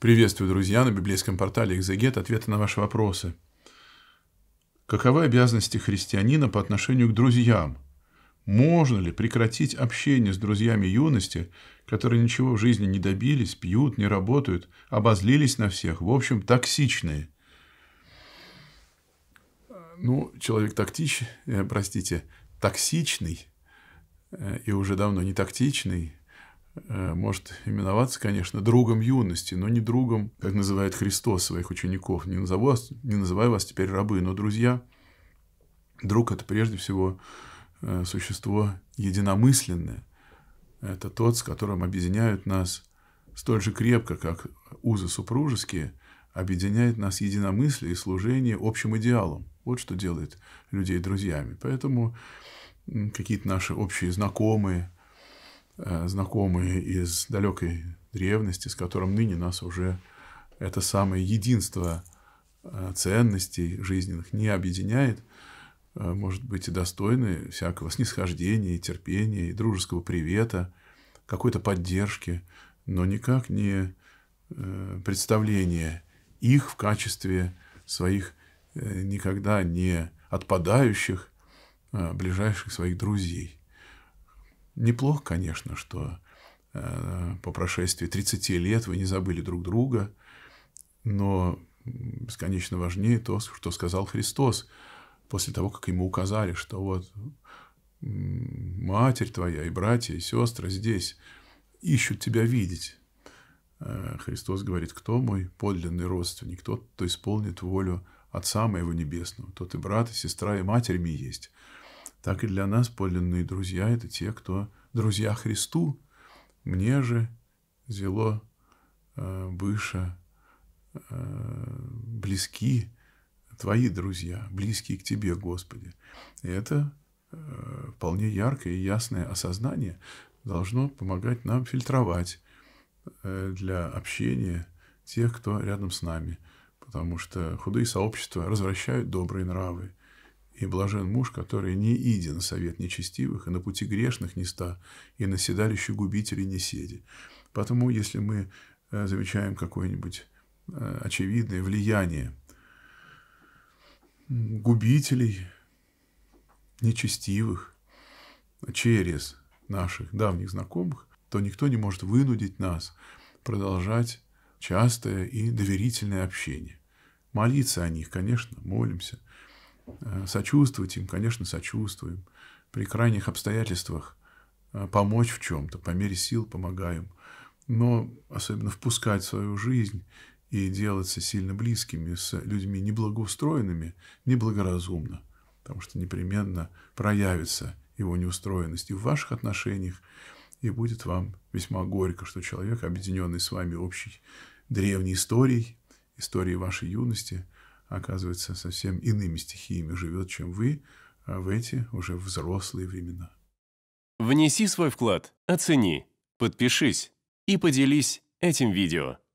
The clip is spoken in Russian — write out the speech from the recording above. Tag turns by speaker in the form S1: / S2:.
S1: Приветствую, друзья, на библейском портале «Экзегет» ответы на ваши вопросы. Каковы обязанности христианина по отношению к друзьям? Можно ли прекратить общение с друзьями юности, которые ничего в жизни не добились, пьют, не работают, обозлились на всех, в общем, токсичные? Ну, человек тактич, э, простите, токсичный э, и уже давно не тактичный, Э, может именоваться, конечно, другом юности, но не другом, как называет Христос своих учеников. Не, назову вас, не называю вас теперь рабы, но друзья. Друг – это прежде всего э, существо единомысленное. Это тот, с которым объединяют нас столь же крепко, как узы супружеские, объединяет нас единомыслие и служение общим идеалом. Вот что делает людей друзьями. Поэтому какие-то наши общие знакомые – Э, знакомый из далекой древности, с которым ныне нас уже это самое единство э, ценностей жизненных не объединяет, э, может быть, и достойны всякого снисхождения, терпения, и дружеского привета, какой-то поддержки, но никак не представление их в качестве своих никогда не отпадающих а ближайших своих друзей. Неплохо, конечно, что э, по прошествии 30 лет вы не забыли друг друга, но бесконечно важнее то, что сказал Христос после того, как ему указали, что вот матерь твоя и братья, и сестры здесь ищут тебя видеть. Э, Христос говорит, кто мой подлинный родственник, тот, кто исполнит волю Отца моего Небесного, тот и брат, и сестра, и матерь мне есть. Так и для нас подлинные друзья – это те, кто друзья Христу, мне же зело э, быша э, близки твои друзья, близкие к тебе, Господи. И это э, вполне яркое и ясное осознание должно помогать нам фильтровать э, для общения тех, кто рядом с нами, потому что худые сообщества развращают добрые нравы, и блажен муж, который не иди на совет нечестивых, и на пути грешных не ста, и на седалище губителей не седи. Потому, если мы э, замечаем какое-нибудь э, очевидное влияние губителей, нечестивых, через наших давних знакомых, то никто не может вынудить нас продолжать частое и доверительное общение. Молиться о них, конечно, молимся – Э, сочувствовать им, конечно, сочувствуем. При крайних обстоятельствах э, помочь в чем-то, по мере сил помогаем. Но особенно впускать в свою жизнь и делаться сильно близкими с людьми неблагоустроенными неблагоразумно, потому что непременно проявится его неустроенность и в ваших отношениях, и будет вам весьма горько, что человек, объединенный с вами общей древней историей, историей вашей юности – оказывается, совсем иными стихиями живет, чем вы а в эти уже взрослые времена. Внеси свой вклад, оцени, подпишись и поделись этим видео.